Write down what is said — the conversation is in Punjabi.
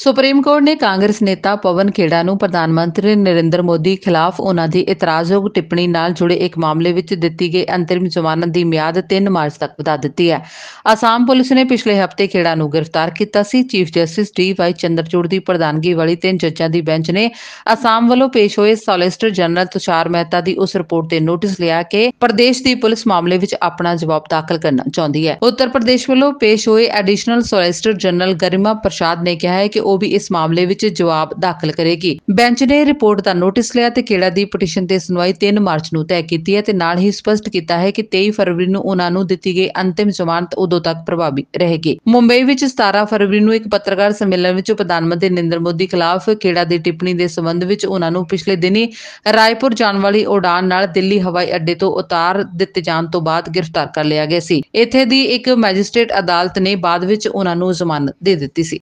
ਸੁਪਰੀਮ ਕੋਰਟ ਨੇ ਕਾਂਗਰਸ ਨੇਤਾ ਪਵਨ ਖੇੜਾ ਨੂੰ ਪ੍ਰਧਾਨ ਮੰਤਰੀ ਨਰਿੰਦਰ ਮੋਦੀ ਖਿਲਾਫ ਉਹਨਾਂ ਦੀ ਇਤਰਾਜ਼ਯੋਗ ਟਿੱਪਣੀ ਨਾਲ ਜੁੜੇ ਇੱਕ ਮਾਮਲੇ ਵਿੱਚ ਦਿੱਤੀ ਗਈ ਅੰਤਰਿਮ ਜ਼ਮਾਨਤ ਦੀ ਮਿਆਦ 3 ਮਾਰਚ ਤੱਕ ਵਧਾ ਦਿੱਤੀ ਹੈ। ਅਸਾਮ ਪੁਲਿਸ ਨੇ ਪਿਛਲੇ ਹਫ਼ਤੇ ਖੇੜਾ ਨੂੰ ਗ੍ਰਿਫਤਾਰ ਕੀਤਾ ਸੀ। Chief justice D Y Chandrachud ਦੀ ਪ੍ਰਧਾਨਗੀ ਵਾਲੀ ਤਿੰਨ ਜੱਜਾਂ ਦੀ ਬੈਂਚ ਨੇ ਅਸਾਮ ਵੱਲੋਂ ਪੇਸ਼ ਹੋਏ ਸੋਲਿਸਟਰ ਜਨਰਲ ਤੁਸ਼ਾਰ ਮਹਿਤਾ ਦੀ ਉਸ ਰਿਪੋਰਟ ਤੇ ਨੋਟਿਸ ਲਿਆ ਕਿ ਪ੍ਰਦੇਸ਼ ਦੀ ਪੁਲਿਸ ਮਾਮਲੇ ਵਿੱਚ ਆਪਣਾ ਜਵਾਬ ਦਾਖਲ ਕਰਨਾ ਚਾਹੁੰਦੀ ਹੈ। ਉੱਤਰ ਪ੍ਰਦੇਸ਼ ਵੱਲੋਂ ਪੇਸ਼ ਹੋਏ ਐਡੀਸ਼ਨਲ ਸੋਲਿਸਟਰ ਜਨਰਲ ਗਰਿਮਾ ਪ੍ਰਸ਼ਾਦ ਨੇ ਕਿਹਾ ਹੈ ਕਿ ਉਹ ਵੀ ਇਸ ਮਾਮਲੇ ਵਿੱਚ ਜਵਾਬ ਦਾਖਲ ਕਰੇਗੀ ਬੈਂਚ ਨੇ ਰਿਪੋਰਟ ਦਾ ਨੋਟਿਸ ਲਿਆ ਤੇ ਕਿਹੜਾ ਦੀ ਪਟੀਸ਼ਨ ਤੇ ਸੁਣਵਾਈ 3 ਮਾਰਚ ਨੂੰ ਤੈਅ ਕੀਤੀ ਹੈ ਤੇ ਨਾਲ ਹੀ ਸਪਸ਼ਟ ਕੀਤਾ ਹੈ ਕਿ 23 ਫਰਵਰੀ ਨੂੰ ਉਹਨਾਂ ਨੂੰ ਦਿੱਤੀ ਗਈ ਅੰਤਿਮ ਜ਼ਮਾਨਤ ਉਦੋਂ ਤੱਕ ਪ੍ਰਭਾਵੀ ਰਹੇਗੀ ਮੁੰਬਈ ਵਿੱਚ 17 ਫਰਵਰੀ ਨੂੰ ਇੱਕ ਪੱਤਰਕਾਰ ਸੰਮੇਲਨ ਵਿੱਚ ਪ੍ਰਧਾਨ ਮੰਤਰੀ ਨਰਿੰਦਰ ਮੋਦੀ ਖਿਲਾਫ ਕਿਹੜਾ ਦੀ ਟਿੱਪਣੀ ਦੇ ਸੰਬੰਧ ਵਿੱਚ ਉਹਨਾਂ ਨੂੰ ਪਿਛਲੇ ਦਿਨੀ ਰਾਏਪੁਰ ਜਾਣ ਵਾਲੀ ਉਡਾਨ ਨਾਲ ਦਿੱਲੀ ਹਵਾਈ ਅੱਡੇ ਤੋਂ ਉਤਾਰ ਦਿੱਤੇ ਜਾਣ ਤੋਂ ਬਾਅਦ ਗ੍ਰਿਫਤਾਰ ਕਰ ਲਿਆ ਗਿਆ ਸੀ ਇੱਥੇ ਦੀ ਇੱਕ ਮੈਜਿਸਟ੍ਰੇਟ ਅਦਾਲਤ ਨੇ ਬਾਅਦ ਵਿੱਚ ਉਹਨਾਂ ਨੂੰ ਜ਼ਮਾਨਤ ਦੇ ਦਿੱਤੀ ਸੀ